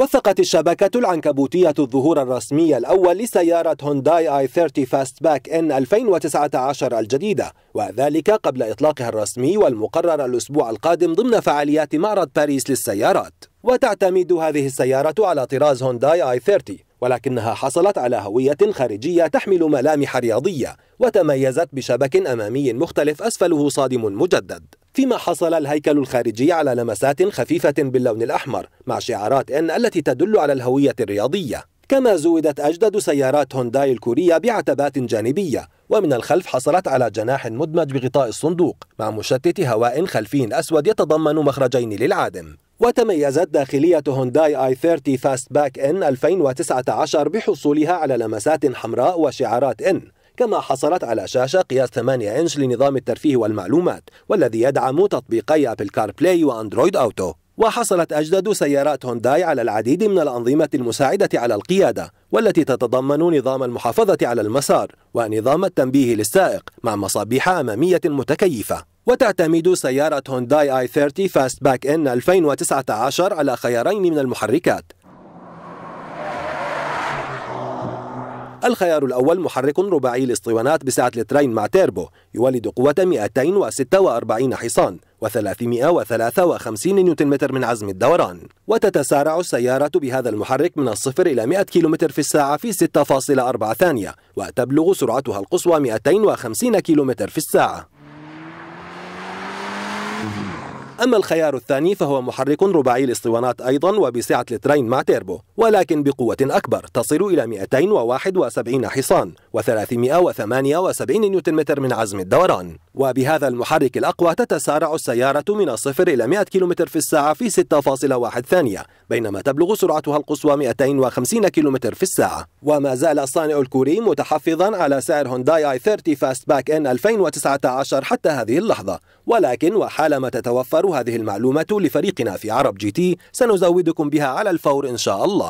وثقت الشبكة العنكبوتية الظهور الرسمي الأول لسيارة هونداي اي 30 فاست باك ان 2019 الجديدة وذلك قبل إطلاقها الرسمي والمقرر الأسبوع القادم ضمن فعاليات معرض باريس للسيارات وتعتمد هذه السيارة على طراز هونداي اي 30 ولكنها حصلت على هوية خارجية تحمل ملامح رياضية وتميزت بشبك أمامي مختلف أسفله صادم مجدد فيما حصل الهيكل الخارجي على لمسات خفيفة باللون الأحمر مع شعارات إن التي تدل على الهوية الرياضية كما زودت أجدد سيارات هونداي الكورية بعتبات جانبية ومن الخلف حصلت على جناح مدمج بغطاء الصندوق مع مشتت هواء خلفي أسود يتضمن مخرجين للعادم وتميزت داخلية هونداي اي 30 فاست باك ان 2019 بحصولها على لمسات حمراء وشعارات ان كما حصلت على شاشة قياس 8 إنش لنظام الترفيه والمعلومات والذي يدعم تطبيقي أبل كار بلاي وأندرويد أوتو وحصلت أجدد سيارات هونداي على العديد من الأنظمة المساعدة على القيادة والتي تتضمن نظام المحافظة على المسار ونظام التنبيه للسائق مع مصابيح أمامية متكيفة وتعتمد سيارة هونداي i30 فاست باك ان 2019 على خيارين من المحركات الخيار الأول محرك رباعي الاسطوانات بسعة لترين مع تيربو يولد قوة 246 حصان و353 نيوتن متر من عزم الدوران وتتسارع السيارة بهذا المحرك من الصفر إلى 100 كيلومتر في الساعة في 6.4 ثانية وتبلغ سرعتها القصوى 250 كيلومتر في الساعة أما الخيار الثاني فهو محرك رباعي الاسطوانات أيضا وبسعة لترين مع تيربو ولكن بقوة أكبر تصل إلى 271 حصان و378 نيوتن متر من عزم الدوران وبهذا المحرك الأقوى تتسارع السيارة من الصفر إلى 100 كم في الساعة في 6.1 ثانية بينما تبلغ سرعتها القصوى 250 كم في الساعة وما زال الصانع الكوري متحفظا على سعر هونداي اي 30 فاست باك ان 2019 حتى هذه اللحظة ولكن وحالما تتوفر هذه المعلومة لفريقنا في عرب جي تي سنزودكم بها على الفور إن شاء الله